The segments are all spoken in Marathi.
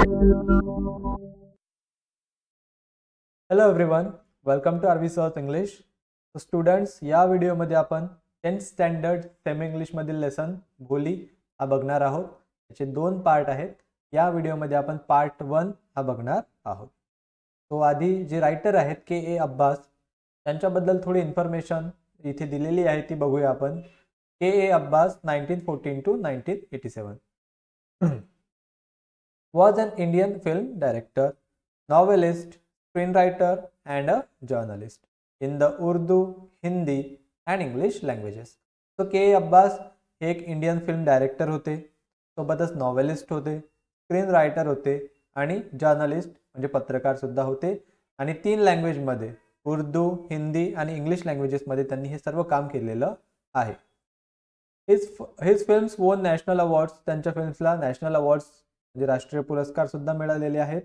Hello everyone welcome to RV south English students या व्हिडिओमध्ये आपण टेन्थ स्टँडर्ड सेमी इंग्लिशमधील लेसन बोली हा बघणार आहोत त्याचे दोन पार्ट आहेत या व्हिडिओमध्ये आपण पार्ट वन हा बघणार आहोत तो आधी जे रायटर आहेत के ए अब्बास त्यांच्याबद्दल थोडी इन्फॉर्मेशन इथे दिलेली आहे ती बघूया आपण K A Abbas nineteen fourteen to nineteen eighty seven was an Indian film director novelist screen writer and a journalist in the Urdu Hindi and English languages So K Abbas हे एक इंडियन फिल्म डायरेक्टर होते सोबतच नॉवेलिस्ट होते स्क्रीन रायटर होते आणि जर्नलिस्ट म्हणजे पत्रकारसुद्धा होते आणि तीन लँग्वेजमध्ये उर्दू हिंदी आणि इंग्लिश लँग्वेजेसमध्ये त्यांनी हे सर्व काम केलेलं आहे his his films won national awards त्यांच्या फिल्म्सला नॅशनल अवॉर्ड्स म्हणजे राष्ट्रीय पुरस्कार सुद्धा मिळालेले आहेत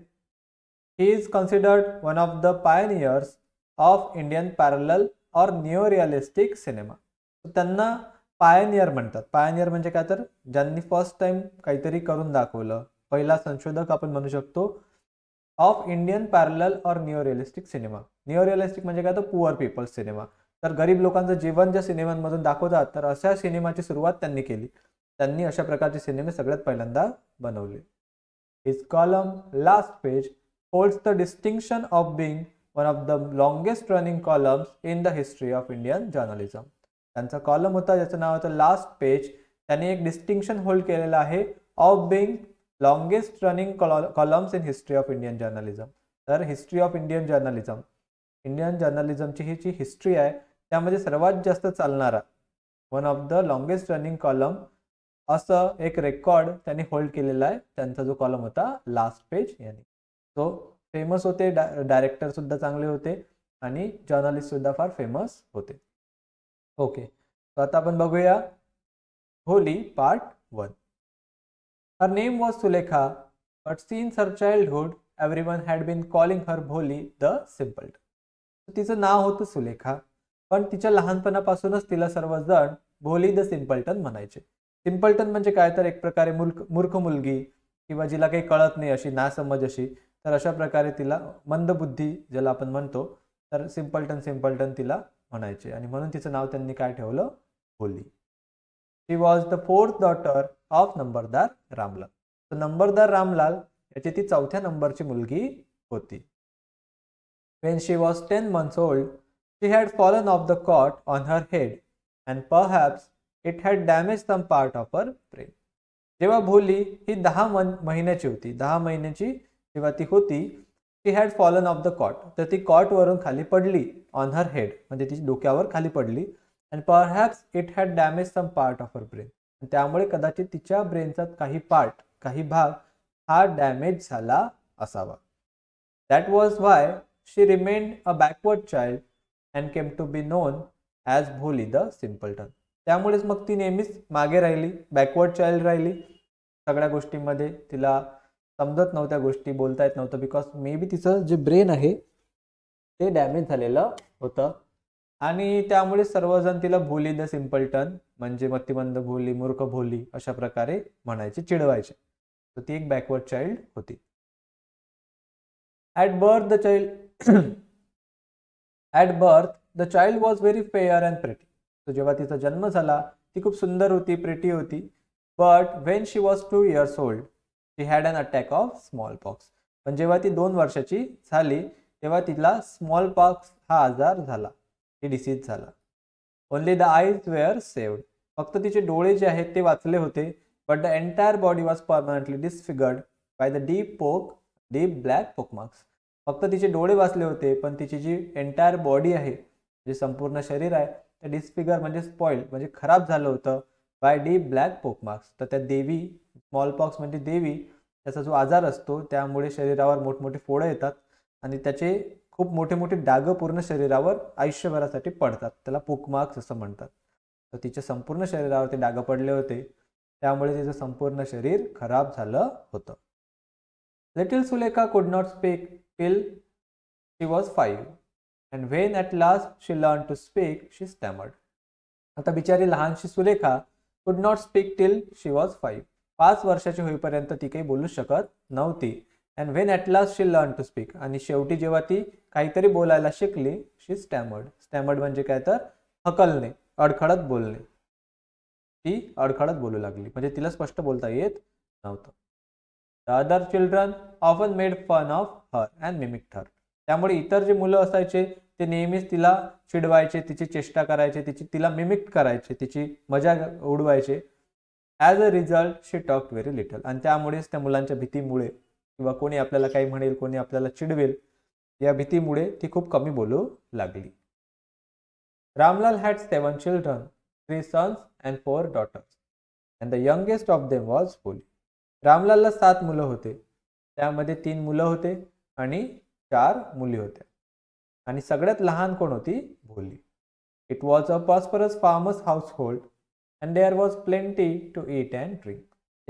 he is considered one of the pioneers of Indian parallel और न्यू रिअलिस्टिक सिनेमा त्यांना पायनियर म्हणतात पायनियर म्हणजे काय तर ज्यांनी फर्स्ट टाइम काहीतरी करून दाखवलं पहिला संशोधक आपण म्हणू शकतो ऑफ इंडियन पॅरल और new realistic cinema new realistic म्हणजे काय तर पुअर पीपल्स सिनेमा तर गरीब लोकांचं जीवन ज्या सिनेमांमधून दाखवतात तर अशा सिनेमाची सुरुवात त्यांनी केली त्यांनी अशा प्रकारचे सिनेमे सगळ्यात पहिल्यांदा बनवले His column Last Page holds the distinction of being one of the longest running columns in the history of Indian journalism. त्यांचा कॉलम होता ज्याचं नाव होतं लास्ट पेज त्यांनी एक डिस्टिंक्शन होल्ड केलेलं आहे of being longest running columns in history of Indian journalism तर history of Indian journalism Indian जर्नलिझमची ही जी हिस्ट्री आहे त्यामध्ये सर्वात जास्त चालणारा one of the longest running column असं एक रेकॉर्ड त्यांनी होल्ड केलेला आहे त्यांचा जो कॉलम होता लास्ट पेज यांनी सो फेमस होते डा डायरेक्टर सुद्धा चांगले होते आणि जर्नलिस्ट सुद्धा फार फेमस होते ओके तर आता आपण बघूया Bholi part one her name was Sulekha but since her childhood everyone had been calling her Bholi the simple तिचं नाव होतं सुलेखा पण तिच्या लहानपणापासूनच तिला सर्वजण भोली द सिम्पल्टन म्हणायचे सिम्पल्टन म्हणजे काय तर एक प्रकारे मूर्ख मूर्ख मुलगी किंवा जिला काही कळत नाही अशी नासमज अशी तर अशा प्रकारे तिला मंदबुद्धी ज्याला आपण म्हणतो तर सिम्पल्टन सिम्पल्टन तिला म्हणायचे आणि म्हणून तिचं नाव त्यांनी काय ठेवलं Bholi she was the fourth daughter of Numberdar Ramlal तर नंबरदार रामलाल याची ती चौथ्या नंबरची मुलगी होती when she was ten months old she had fallen off the cot on her head and perhaps it had damage some part of her brain जेव्हा भोली ही दहा मन महिन्याची होती दहा महिन्याची जेव्हा ती होती ती had fallen off the cot तर ती कॉटवरून खाली पडली ऑन हर हेड म्हणजे तिच्या डोक्यावर खाली पडली and perhaps it had damage some part of her brain त्यामुळे कदाचित तिच्या ब्रेनचा काही पार्ट काही भाग हा डॅमेज झाला असावा that was why she remained a backward child and came to be known as Bholi the simpleton त्यामुळेच मग ती नेहमीच मागे राहिली बॅकवर्ड चाइल्ड राहिली सगळ्या गोष्टींमध्ये तिला समजत नव्हत्या गोष्टी बोलता येत नव्हतं बिकॉज मे बी तिचं जे ब्रेन आहे ते डॅमेज झालेलं होतं आणि त्यामुळे सर्वजण तिला भोली द सिम्पलटन म्हणजे मतिमंद भोली मूर्ख भोली अशा प्रकारे म्हणायचे चिडवायचे तर ती एक बॅकवर्ड चाइल्ड होती at birth the child at birth the child was very fair and pretty so जेव्हा तिचा जन्म झाला ती खूप सुंदर होती प्रिटी होती but when she was two years old she had an attack of smallpox पण जेव्हा ती दोन वर्षाची झाली तेव्हा तिला स्मॉल पॉक्स हा आजार झाला हे डिसीज झाला only the eyes were saved फक्त तिचे डोळे जे आहेत ते वाचले होते but the entire body was permanently disfigured by the deep pock deep black marks फक्त तिचे डोळे वाचले होते पण तिची जी एंटायर बॉडी आहे जे संपूर्ण शरीर आहे ते डिस्फिगर म्हणजे स्पॉइल म्हणजे खराब झालं होतं बाय डी ब्लॅक पोकमार्क्स तर त्या देवी स्मॉलपॉक्स म्हणजे देवी त्याचा जो आजार असतो त्यामुळे शरीरावर मोठमोठे फोडं येतात आणि त्याचे खूप मोठे मोठे डाग पूर्ण शरीरावर आयुष्यभरासाठी पडतात त्याला पोकमार्क्स असं म्हणतात तर तिच्या संपूर्ण शरीरावर ते डाग पडले होते त्यामुळे तिचं संपूर्ण शरीर खराब झालं होतं little Sulekha could not speak till she was five and when at last she learn to speak she stammered आता बिचारी लहानशी Sulekha could not speak till she was five पाच वर्षाची होईपर्यंत ती काही बोलू शकत नव्हती and when at last she learn to speak आणि शेवटी जेव्हा ती काहीतरी बोलायला शिकली शी स्टॅमर्ड स्टॅमर्ड म्हणजे काय तर हकलणे अडखळत बोलणे ती अडखळत बोलू लागली म्हणजे तिला स्पष्ट बोलता येत नव्हतं the other children often made fun of her and mimicked her त्यामुळे इतर जे मुलं असायचे ते नेहमीच तिला चिडवायचे तिची चेष्टा करायचे तिची तिला मिमिक करायचे तिची मजा उडवायचे as a result she talk very little आणि त्यामुळेच त्या मुलांच्या भीतीमुळे किंवा कोणी आपल्याला काही म्हणेल कोणी आपल्याला चिडवेल या भीतीमुळे ती खूप कमी बोलू लागली Ramlal had seven children three sons and four daughters and the youngest of them was Bholi रामलालला सात मुलं होते त्यामध्ये तीन मुलं होते आणि चार मुली होत्या आणि सगळ्यात लहान कोण होती Bholi it was a prosperous farmers household and there was plenty to eat and drink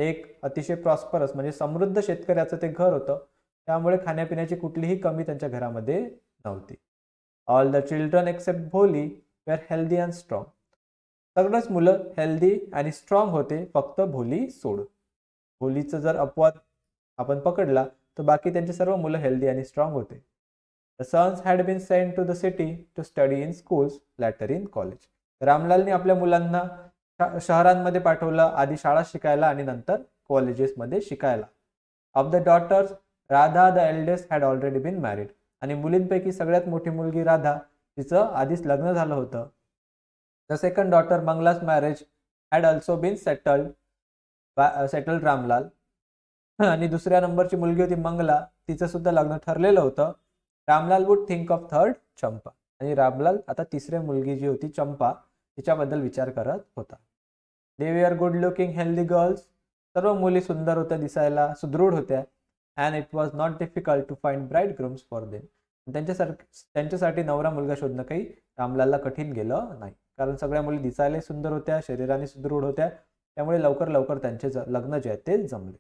एक अतिशय प्रॉस्परस म्हणजे समृद्ध शेतकऱ्याचं ते घर होतं त्यामुळे खाण्यापिण्याची कुठलीही कमी त्यांच्या घरामध्ये नव्हती all the children except Bholi were healthy and strong सगळंच मुलं हेल्दी आणि स्ट्रॉंग होते फक्त भोली सोड भोलीचं जर अपवाद आपण पकडला तर बाकी त्यांचे सर्व मुलं हेल्दी आणि स्ट्रॉंग होते the sons had been send to the city to study in schools later in college रामलालने आपल्या मुलांना शहरांमध्ये पाठवलं आधी शाळा शिकायला आणि नंतर कॉलेजेसमध्ये शिकायला of the daughters Radha the eldest had already been married आणि मुलींपैकी सगळ्यात मोठी मुलगी राधा तिचं आधीच लग्न झालं होतं the second daughter Mangla's marriage had also been settled settled Ramlal आणि दुसऱ्या नंबरची मुलगी होती मंगला तिचं सुद्धा लग्न ठरलेलं होतं Ramlal would think of third Champa आणि रामलाल आता तिसऱ्या मुलगी जी होती चंपा तिच्याबद्दल विचार करत होता they were good looking healthy girls सर्व मुली सुंदर होत्या दिसायला सुदृढ होत्या and it was not difficult to find bridegrooms for them त्यांच्यासारखी त्यांच्यासाठी नवरा मुलगा शोधणं काही रामलालला कठीण गेलं नाही कारण सगळ्या मुली दिसायलाही सुंदर होत्या शरीराने सुदृढ होत्या त्यामुळे लवकर लवकर त्यांचे लग्न जे आहे ते जमले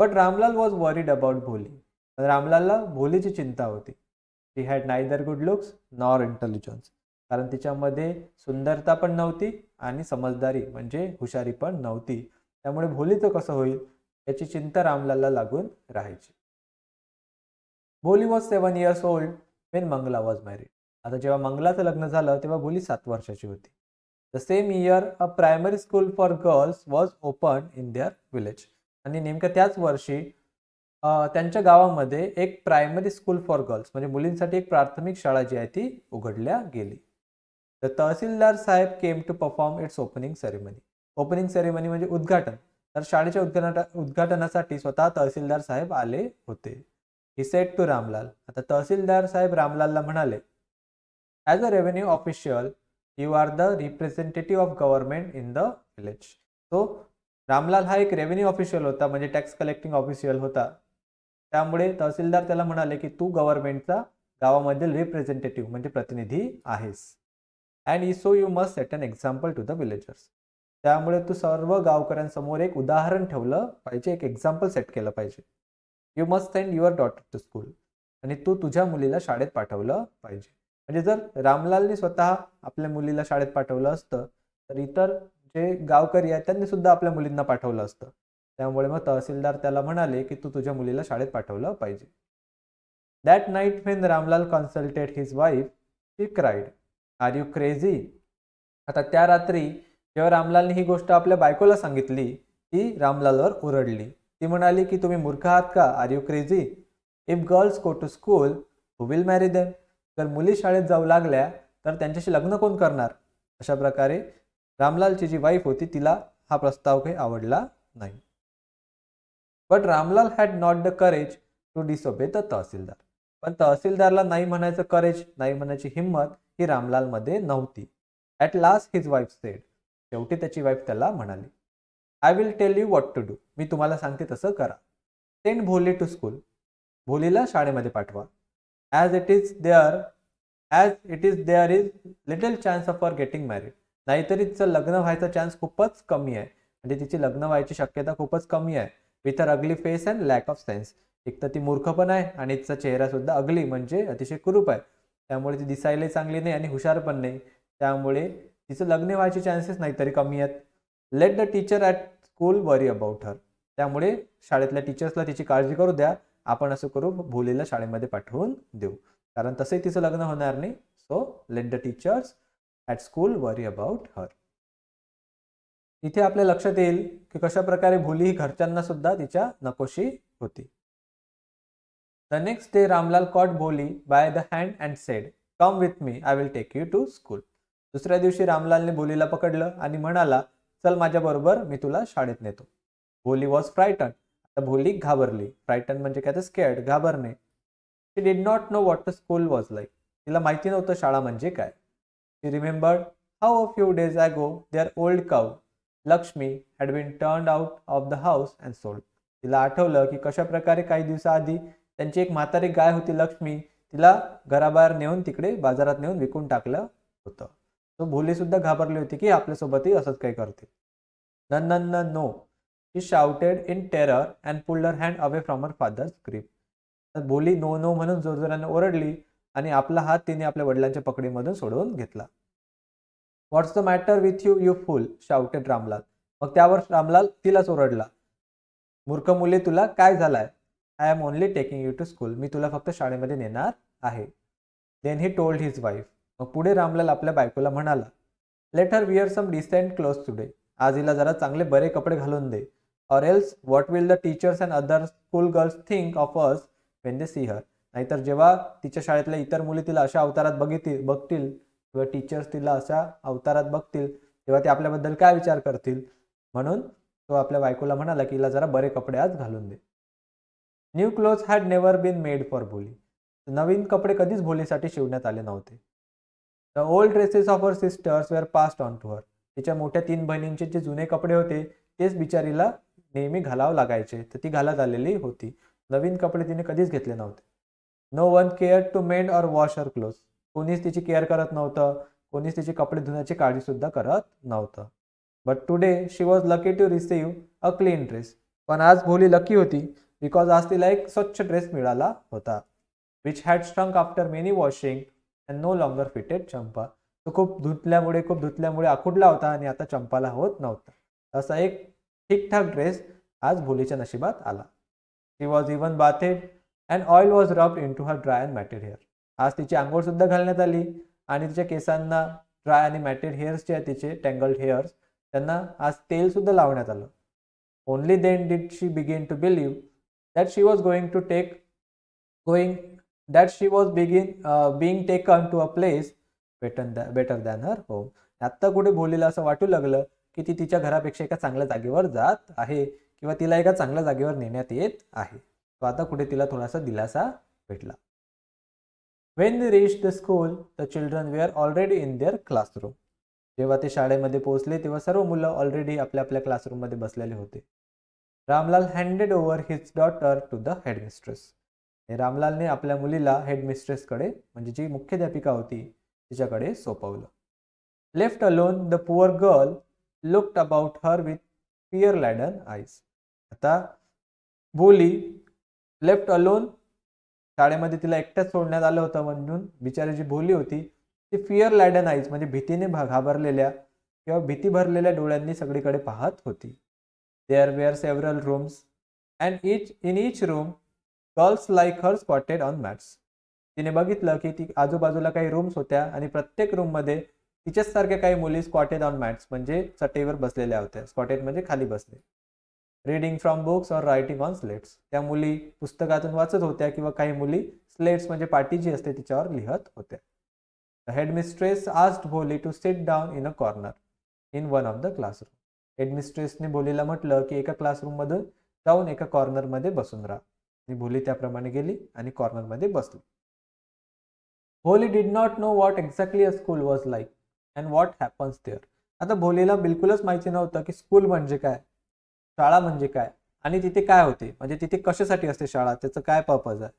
but Ramlal was worried about Bholi रामलालला भोलीची चिंता होती she had neither good looks nor intelligence कारण तिच्यामध्ये सुंदरता पण नव्हती आणि समजदारी म्हणजे हुशारी पण नव्हती त्यामुळे भोलीचं कसं होईल याची चिंता रामलालला लागून राहायची Bholi was seven years old when Mangla was married आता जेव्हा मंगलाचं लग्न झालं तेव्हा भोली सात वर्षाची होती the same year a primary school for girls was open in their village आणि नेमकं त्याच वर्षी त्यांच्या गावामध्ये एक प्रायमरी स्कूल फॉर गर्ल्स म्हणजे मुलींसाठी एक प्राथमिक शाळा जी आहे ती उघडल्या गेली तर tehsildar sahib came to perform its opening ceremony opening ceremony म्हणजे उद्घाटन तर शाळेच्या उद्घाटना उद्घाटनासाठी स्वतः तहसीलदार साहेब आले होते ही सेट टू रामलाल आता तहसीलदार साहेब रामलालला म्हणाले as a revenue official you are the representative of government in the village so Ramlal हा एक रेव्हेन्यू ऑफिशियल होता म्हणजे टॅक्स कलेक्टिंग ऑफिशियल होता त्यामुळे तहसीलदार त्याला म्हणाले की तू गव्हर्नमेंटचा गावामधील रिप्रेझेंटेटिव्ह म्हणजे प्रतिनिधी आहेस and so you must set an example to the villagers त्यामुळे तू सर्व गावकऱ्यांसमोर एक उदाहरण ठेवलं पाहिजे एक एक्झाम्पल सेट केलं पाहिजे you must send your daughter to school आणि तू तुझ्या मुलीला शाळेत पाठवलं पाहिजे म्हणजे जर रामलालने स्वतः आपल्या मुलीला शाळेत पाठवलं असतं तर इतर जे गावकरी आहेत त्यांनी सुद्धा आपल्या मुलींना पाठवलं असतं त्यामुळे मग तहसीलदार त्याला म्हणाले की तू तुझ्या मुलीला शाळेत पाठवलं पाहिजे that night when Ramlal consulted his wife she cried are you crazy आता त्या रात्री जेव्हा रामलालने ही गोष्ट आपल्या बायकोला सांगितली ती रामलालवर ओरडली ती म्हणाली की तुम्ही मूर्ख आहात का are you crazy if girls go to school who will marry them जर मुली शाळेत जाऊ लागल्या तर त्यांच्याशी लग्न कोण करणार अशा प्रकारे रामलालची जी वाईफ होती तिला हा प्रस्ताव काही आवडला नाही but Ramlal had not the courage to disobey the tehsildar पण तहसीलदारला नाही म्हणायचं करेज नाही म्हणायची हिंमत ही रामलालमध्ये नव्हती at last his wife said शेवटी त्याची वाईफ त्याला म्हणाली I will tell you what to do मी तुम्हाला सांगते तसं करा सेंड भोले टू स्कूल भोलीला शाळेमध्ये पाठवा as it is there as it is there is little chance of for getting married नाहीतरी तिचं लग्न व्हायचा चान्स खूपच कमी आहे म्हणजे तिची लग्न व्हायची शक्यता खूपच कमी आहे with her ugly face and lack of sense एक तर ती मूर्ख पण आहे आणि तिचा चेहरा सुद्धा अगली म्हणजे अतिशय कुरूप आहे त्यामुळे ती दिसायलाही चांगली नाही आणि हुशार पण नाही त्यामुळे तिचं लग्न व्हायचे चान्सेस नाहीतरी कमी आहेत let the teacher at school worry about her त्यामुळे शाळेतल्या टीचर्सला तिची काळजी करू द्या आपण असं करू भोलेला शाळेमध्ये पाठवून देऊ कारण तसंही तिचं लग्न होणार नाही so let the teachers at school worry about her इथे आपल्या लक्षात येईल की कशा प्रकारे भुली ही घरच्यांना सुद्धा तिच्या नकोशी होती the next day Ramlal caught Bholi by the hand and said come with me I will take you to school दुसऱ्या दिवशी रामलालने बोलीला पकडलं आणि म्हणाला चल माझ्याबरोबर मी तुला शाळेत नेतो भोली वॉज फ्रायटन आता भोली घाबरली फ्रायटन म्हणजे काय तर स्केअर्ड घाबरणे she did not know what the school was like तिला माहिती नव्हतं शाळा म्हणजे काय remembered remembered how a few days ago their old cow, Lakshmi, had been turned out of the house and तिला आठवलं की कशा प्रकारे काही दिवसाआधी त्यांची एक म्हातारी गाय होती लक्ष्मी तिला घराबाहेर नेऊन तिकडे बाजारात नेऊन विकून टाकलं होतं भोली सुद्धा घाबरली होती की आपल्यासोबतही असंच काही करते no no he shouted in terror and pulled her hand away from her father's grip तर भोली नो नो म्हणून जोरजोराने ओरडली आणि आपला हात तिने आपल्या वडिलांच्या पकडीमधून सोडवून घेतला what's the matter with you you fool shouted Ramlal मग त्यावर रामलाल तिलाच ओरडला मूर्ख मुले तुला काय झालाय I am only taking you to school मी तुला फक्त शाळेमध्ये नेणार आहे then he told his wife मग पुढे रामलाल आपल्या बायकोला म्हणाला let her wear some decent clothes today आज हिला जरा चांगले बरे कपडे घालून दे or else what will the teachers and other school girls think of us when they see her नाहीतर जेव्हा तिच्या शाळेतल्या इतर मुली तिला अशा अवतारात बघितील बघतील किंवा टीचर्स तिला अशा अवतारात बघतील तेव्हा ते आपल्याबद्दल काय विचार करतील म्हणून तो आपल्या बायकोला म्हणाला की हिला जरा बरे कपडे आज घालून दे new cloth had never been made for Bholi नवीन कपडे कधीच भोलीसाठी शिवण्यात आले नव्हते the old dresses of her sisters were passed on to her तिच्या मोठ्या तीन बहिणींचे जे जुने कपडे होते तेच बिचारीला नेहमी घालावं लागायचे तर ती घालत आलेली होती नवीन कपडे तिने कधीच घेतले नव्हते no one care to mend or wash her cloth कोणीच तिची केअर करत नव्हतं कोणीच तिचे कपडे धुण्याची काळजीसुद्धा करत नव्हतं but today she was lucky to receive a clean dress पण आज भोली लकी होती बिकॉज आज तिला एक स्वच्छ ड्रेस मिळाला होता which had shrunk after many washing and no longer fitted Champa तो खूप धुतल्यामुळे खूप धुतल्यामुळे आखुडला होता आणि आता चंपाला होत नव्हता असा एक ठीकठाक ड्रेस आज भोलीच्या नशिबात आला she was even bathed and oil was rub in to her dry and material आज तिची आंघोळसुद्धा सुद्धा घालण्यात आली आणि तिच्या केसांना ड्राय आणि मॅटेड हेअर्स जे आहेत तिचे टँगल्ड हेअर्स त्यांना आज तेल सुद्धा लावण्यात आलं only then did she begin to believe that she was going to take going that she was begin being taken to a place better than better than her home आत्ता कुठे बोलीला असं वाटू लागलं की ती तिच्या घरापेक्षा एका चांगल्या जागेवर जात आहे किंवा तिला एका चांगल्या जागेवर नेण्यात येत आहे तो आता कुठे तिला थोडासा दिलासा भेटला when they reach the school the children were already in their classroom जेव्हा ते शाळेमध्ये पोहोचले तेव्हा सर्व मुलं ऑलरेडी आपल्या आपल्या क्लासरूममध्ये बसलेले होते Ramlal handed over his daughter to the headmistress रामलालने आपल्या मुलीला हेडमिस्ट्रेसकडे म्हणजे जी मुख्याध्यापिका होती तिच्याकडे सोपवलं left alone the poor girl looked about her with pear laden eyes आता बोली लेफ्ट अलोन शाळेमध्ये तिला एकट्याच सोडण्यात आलं होतं म्हणून बिचारी जी भोली होती ती फिअर लॅडन आईज म्हणजे भीतीने घाबरलेल्या किंवा भीती भरलेल्या डोळ्यांनी सगळीकडे पाहत होती there were several rooms and each in each room girls like her spotted on mats तिने बघितलं की ती आजूबाजूला काही रूम्स होत्या आणि प्रत्येक रूममध्ये तिच्यासारख्या काही मुली स्पॉटेड ऑन मॅट्स म्हणजे चटईवर बसलेल्या होत्या स्पॉटेड म्हणजे खाली बसले reading from books or writing on slates त्या मुली पुस्तकातून वाचत होत्या किंवा काही मुली स्लेट्स म्हणजे पाटी जी असते तिच्यावर लिहत होत्या the headmistress asked Bholi to sit down in a corner in one of the classroom हेडमिस्ट्रेसने भोलीला म्हटलं की एका क्लासरूम मधून जाऊन एका कॉर्नरमध्ये बसून राहा भोली त्याप्रमाणे गेली आणि कॉर्नरमध्ये बसली Bholi did not know what exactly a school was like and what happens there आता भोलीला बिलकुलच माहिती नव्हतं की स्कूल म्हणजे काय शाळा म्हणजे काय आणि तिथे काय होते म्हणजे तिथे कशासाठी असते शाळा त्याचं काय पर्पज आहे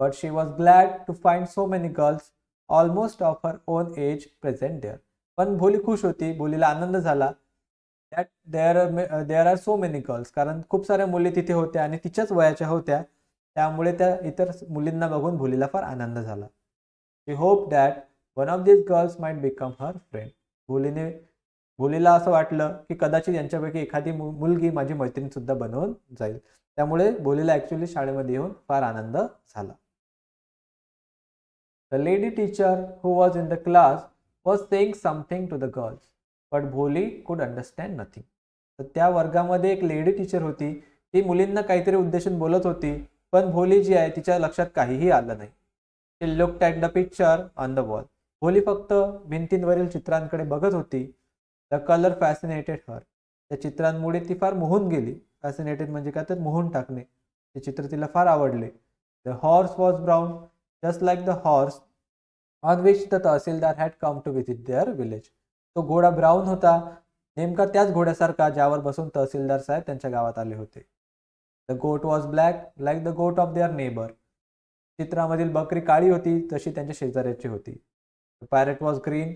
but she was glad to find so many girls almost of her own age present there पण भोली खुश होती भोलीला आनंद झाला that there there are so many girls कारण खूप साऱ्या मुली तिथे होत्या आणि तिच्याच वयाच्या होत्या त्यामुळे त्या इतर मुलींना बघून भोलीला फार आनंद झाला she hope that one of this girls might become her friend भोलीने भोलीला असं वाटलं की कदाचित यांच्यापैकी एखादी मुलगी माझी मैत्रीण सुद्धा बनवून जाईल त्यामुळे भोलीला ऍक्च्युली शाळेमध्ये येऊन फार आनंद झाला the lady teacher who was in the class was saying something to the girls but Bholi could understand nothing तर त्या वर्गामध्ये एक लेडी टीचर होती ती मुलींना काहीतरी उद्देशून बोलत होती पण भोली जी आहे तिच्या लक्षात काहीही आलं नाही she look at the picture on the wall Bholi फक्त भिंतींवरील चित्रांकडे बघत होती द कलर फॅसिनेटेड हर त्या चित्रांमुळे ती फार मोहून गेली फॅसिनेटेड म्हणजे काय तर मोहून टाकणे ते चित्र तिला फार आवडले the horse was brown just like the horse on which the tehsildar had come to visit their village तो घोडा ब्राऊन होता नेमका त्याच घोड्यासारखा ज्यावर बसून तहसीलदार साहेब त्यांच्या गावात आले होते the goat was black like the goat of their neighbour चित्रामधील बकरी काळी होती तशी त्यांच्या शेजाऱ्याची होती the parrot was green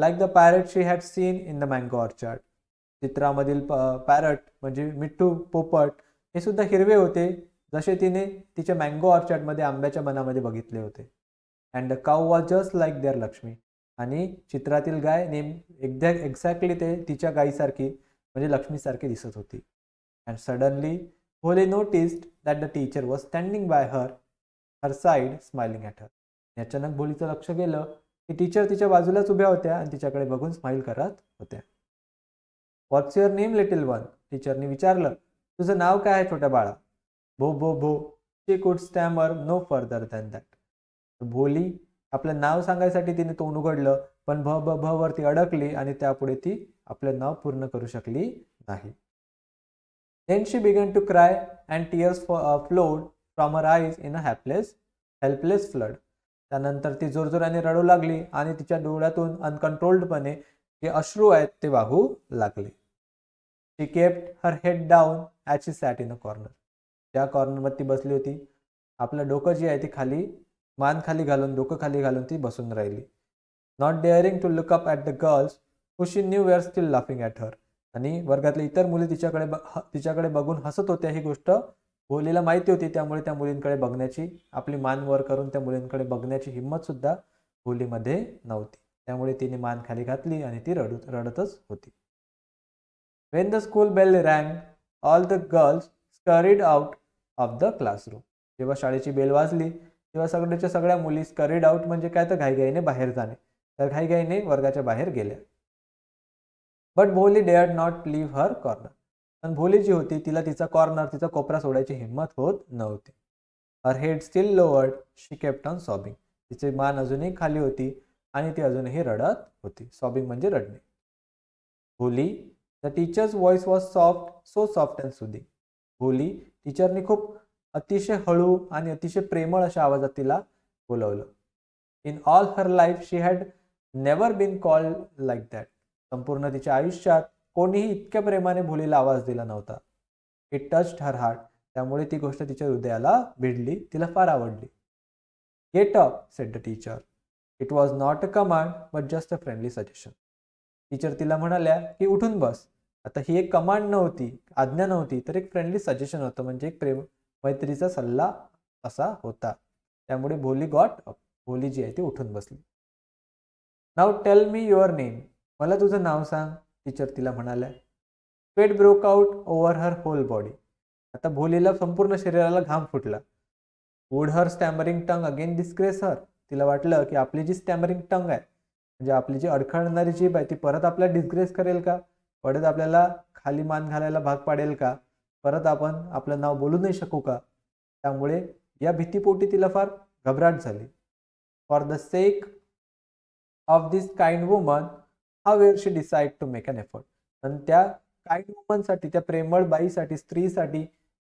like the parrot she had seen in the mango orchard चित्रामधील पॅरट म्हणजे मिठ्ठू पोपट हे सुद्धा हिरवे होते जसे तिने तिच्या मँगो ऑर्चर्डमध्ये आंब्याच्या मनामध्ये बघितले होते and the cow was just like their Lakshmi आणि चित्रातील गाय नेम एकदा एक्झॅक्टली ते तिच्या गायीसारखी म्हणजे लक्ष्मीसारखी दिसत होती and suddenly Bholi noticed that the teacher was standing by her her side smiling at her अचानक बोलीचं लक्ष गेलं की टीचर तिच्या बाजूलाच उभ्या होत्या आणि तिच्याकडे बघून स्माईल करत होत्या what's your name little one टीचरनी विचारलं तुझं नाव काय आहे छोट्या बाळा भो भो भो she could stammer no further than that Bholi आपलं नाव सांगायसाठी तिने तोंड उघडलं पण भ भ भ वरती अडकली आणि त्यापुढे ती आपलं नाव पूर्ण करू शकली नाही then she began to cry and tears flowed from her eyes in a hapless helpless flood त्यानंतर ती जोरजोराने रडू लागली आणि तिच्या डोळ्यातून अनकंट्रोल्डपणे जे अश्रू आहेत ते वाहू लागले she kept her head down as she sat in a corner ज्या कॉर्नरवर ती बसली होती आपलं डोकं जे आहे ती खाली मान खाली घालून डोकं खाली घालून ती बसून राहिली not daring to look up at the girls who knew were still laughing at her आणि वर्गातले इतर मुली तिच्याकडे तिच्याकडे बघून हसत होत्या ही गोष्ट बोलीला माहिती होती त्यामुळे त्या मुलींकडे बघण्याची आपली मान वर करून त्या मुलींकडे बघण्याची सुद्धा होलीमध्ये नव्हती त्यामुळे तिने मान खाली घातली आणि ती रड रडतच होती when the school bell rang all the girls scurried out of the classroom जेव्हा शाळेची बेल वाजली तेव्हा सगळ्याच्या सगळ्या मुली स्करीड आउट म्हणजे काय तर घाईघाईने बाहेर जाणे तर घाईघाईने वर्गाच्या बाहेर गेल्या but Bholi dare not leave her corner पण भोली जी होती तिला तिचा कॉर्नर तिचा कोपरा सोडायची हिंमत होत नव्हती her head still lowered she kept on sobbing तिचे मान अजूनही खाली होती आणि ती अजूनही रडत होती सॉबिंग म्हणजे रडणे Bholi the teacher's voice was soft so soft and soothing Bholi टीचरने खूप अतिशय हळू आणि अतिशय प्रेमळ अशा आवाजात तिला बोलवलं in all her life she had never been called like that संपूर्ण तिच्या आयुष्यात कोणीही इतक्या प्रेमाने भोलीला आवाज दिला नव्हता इट टच हर हार्ट त्यामुळे ती गोष्ट तिच्या हृदयाला भिडली तिला फार आवडली get up set the teacher it was not a command but just a friendly suggestion teacher तिला म्हणाल्या की उठून बस आता ही एक कमांड नव्हती आज्ञा नव्हती तर एक फ्रेंडली सजेशन होतं म्हणजे एक प्रेम मैत्रीचा सल्ला असा होता त्यामुळे भोली गॉट अप भोली जी आहे ती उठून बसली नाव टेल मी युअर नेम मला तुझं नाव सांग टीचर तिला म्हणाल्या pet broke out over her whole body आता भोलीला संपूर्ण शरीराला घाम फुटला वुड हर स्टॅमरिंग टंग अगेन डिस्क्रेस हर तिला वाटलं की आपली जी स्टॅमरिंग टंग आहे म्हणजे आपली जी अडखळणारी जीभ आहे ती परत आपल्याला डिस्ग्रेस करेल का परत आपल्याला खाली मान घालायला भाग पाडेल का परत आपण आपलं नाव बोलू नाही शकू का त्यामुळे या भीतीपोटी तिला फार घबराट झाली for the sake of this kind woman हा where she decide to make an effort आणि त्या काइंड वुमनसाठी त्या प्रेमळ बाईसाठी स्त्रीसाठी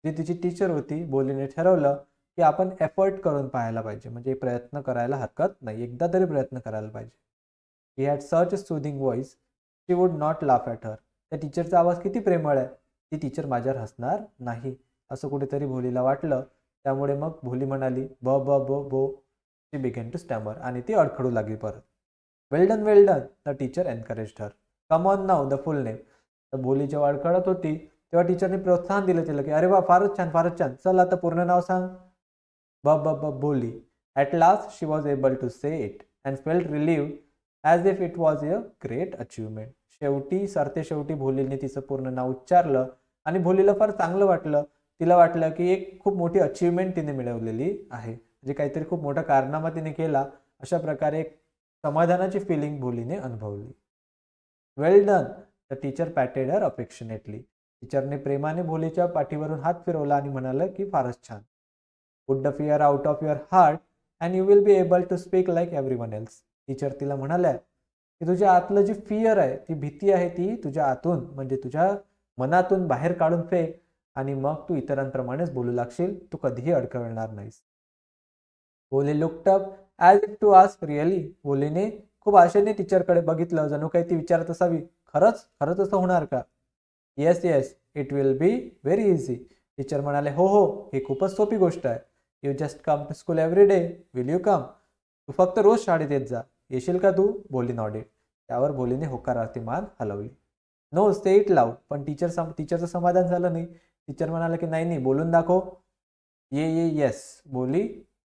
जी तिची टीचर होती बोलीने ठरवलं की आपण एफर्ट करून पाहायला पाहिजे म्हणजे प्रयत्न करायला हरकत नाही एकदा तरी प्रयत्न करायला पाहिजे he had such a soothing voice she would not laugh at her त्या टीचरचा आवाज किती प्रेमळ आहे ती टीचर माझ्यावर हसणार नाही असं कुठेतरी भोलीला वाटलं त्यामुळे मग भोली म्हणाली ब ब बो शी बिगेन टू स्टॅमर आणि ती अडखडू लागली परत well done well done the teacher encourage her come on now the full name तर बोली जेव्हा अडखळत होती तेव्हा टीचरने प्रोत्साहन दिलं तिला की अरे वा फारच छान फारच छान चल आता पूर्ण नाव सांग ब ब ब Bholi at last she was able to say it and felt relieved as if it was a great achievement शेवटी सरते शेवटी भोलीने तिचं पूर्ण नाव उच्चारलं आणि भोलीला फार चांगलं वाटलं तिला वाटलं की एक खूप मोठी अचीवमेंट तिने मिळवलेली आहे म्हणजे काहीतरी खूप मोठा कारनामा तिने केला अशा प्रकारे समाधानाची फिलिंग बोलीने अनुभवली well done the teacher patted her affectionately टीचरने प्रेमाने बोलीच्या पाठीवरून हात फिरवला आणि म्हणालं की फारच छान good the fear out of your heart and you will be able to speak like everyone else teacher तिला म्हणाल्या की तुझ्या आतलं जी फिअर आहे ती भीती आहे ती तुझ्या आतून म्हणजे तुझ्या मनातून बाहेर काढून फेक आणि मग तू इतरांप्रमाणेच बोलू लागशील तू कधीही अडकवणार नाहीस Bholi looked up as if to ask really बोलीने खूप आशेने टीचरकडे बघितलं जणू काही ती विचारत असावी खरंच खरंच असं होणार का yes yes it will be very easy teacher म्हणाले हो हो ही खूपच सोपी गोष्ट आहे you just come to school every day will you come तू फक्त रोज शाळेत येत जा येशील का तू बोली नॉडेड त्यावर बोलीने होकारार्थी मान हलवली नो ते इट लाव पण टीचर सम टीचरचं समाधान झालं नाही टीचर म्हणाला की नाही नाही बोलून दाखव ये ये yes Bholi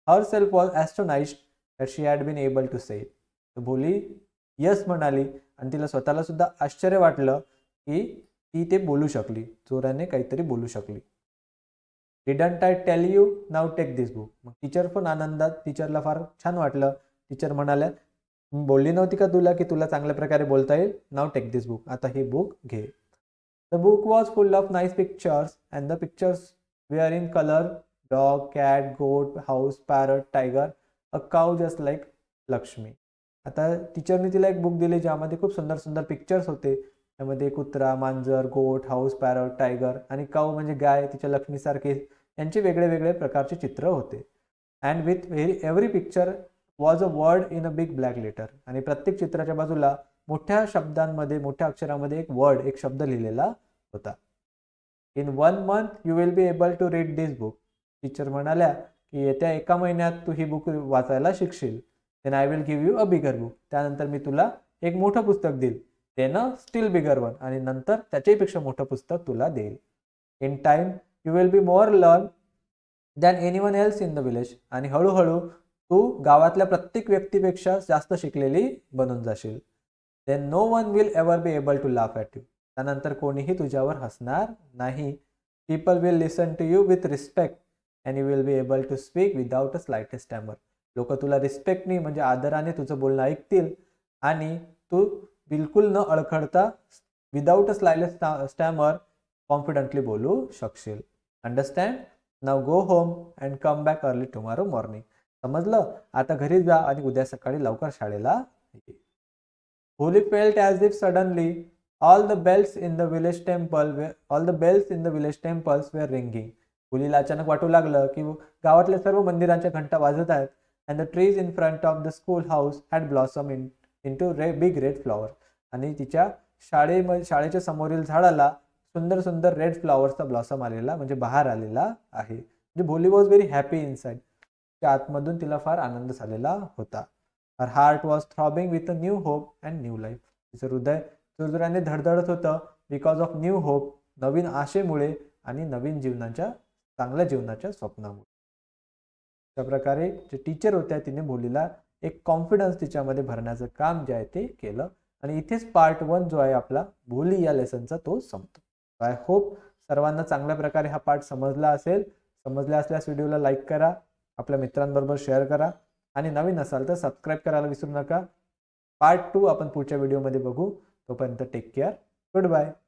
herself was astonished that she had been able to say it Bholi yes म्हणाली आणि तिला स्वतःला सुद्धा आश्चर्य वाटलं की ती ते बोलू शकली जोराने काहीतरी बोलू शकली didn't I tell you now take this book मग टीचर पण आनंदात टीचरला फार छान वाटलं टीचर म्हणाल्या बोलली नव्हती का तुला की तुला चांगल्या प्रकारे बोलता येईल नाव टेक दिस बुक आता हे बुक घे the book was full of nice pictures and the pictures were in colour dog cat goat house parrot tiger a cow just like Lakshmi आता टीचरने तिला एक बुक दिले ज्यामध्ये खूप सुंदर सुंदर पिक्चर्स होते त्यामध्ये कुत्रा मांजर गोट हाऊस पॅरट टायगर आणि काऊ म्हणजे गाय तिच्या लक्ष्मीसारखे यांचे वेगळे वेगळे प्रकारचे चित्र होते and with very every picture was a word in a big black letter आणि प्रत्येक चित्राच्या बाजूला मोठ्या शब्दांमध्ये मोठ्या अक्षरामध्ये एक वर्ड एक शब्द लिहिलेला होता in one month you will be able to read this book teacher म्हणाल्या की येत्या एका महिन्यात तू ही बुक वाचायला शिकशील then I will give you a bigger book त्यानंतर मी तुला एक मोठं पुस्तक देईल अ स्टील बिगर वन आणि नंतर त्याच्याहीपेक्षा मोठं पुस्तक तुला देईल in time you will be more learn than anyone else in the village आणि हळूहळू तू गावातल्या प्रत्येक व्यक्तीपेक्षा जास्त शिकलेली बनून जाशील then no one will ever be able to laugh at you त्यानंतर कोणीही तुझ्यावर हसणार नाही people will listen to you with respect and you will be able to speak without a slightest stammer लोक तुला रिस्पेक्टनी म्हणजे आदराने तुझं बोलणं ऐकतील आणि तू बिलकुल न अडखडता विदाऊट अ स्लायलेस्ट स्टॅमर कॉन्फिडंटली बोलू शकशील understand now go home and come back early tomorrow morning समजलं आता घरी जा आणि उद्या सकाळी लवकर शाळेला ये Bholi felt as if suddenly all the bells in the village temple all the bells in the village temples were ringing मुलीला अचानक वाटू लागलं की गावातल्या सर्व मंदिरांच्या घंटा वाजत आहेत and the trees in front of the school house had blossom in into रे बिग रेड फ्लॉवर आणि तिच्या शाळे शाळेच्या समोरील झाडाला सुंदर सुंदर रेड फ्लॉवरचा ब्लॉसम आलेला म्हणजे बहार आलेला आहे म्हणजे भोली वॉज व्हेरी हॅपी इनसाइड त्या आतमधून तिला फार आनंद झालेला होता her heart was throbbing with a new hope and new life तिचं हृदय जोरजोराने धडधडत होतं बिकॉज ऑफ न्यू होप नवीन आशेमुळे आणि नवीन जीवनाच्या चांगल्या जीवनाच्या स्वप्नामुळे अशा प्रकारे जे टीचर होत्या तिने मुलीला एक कॉन्फिडन्स तिच्यामध्ये भरण्याचं काम जे आहे ते केलं आणि इथेच पार्ट वन जो आहे आपला भोली या लेसनचा तो संपतो आय होप सर्वांना चांगल्या प्रकारे हा पार्ट समजला असेल समजल्या असल्यास व्हिडिओला लाईक करा आपल्या मित्रांबरोबर शेअर करा आणि नवीन असाल तर सबस्क्राईब करायला विसरू नका पार्ट टू आपण पुढच्या व्हिडिओमध्ये बघू तोपर्यंत टेक केअर गुड बाय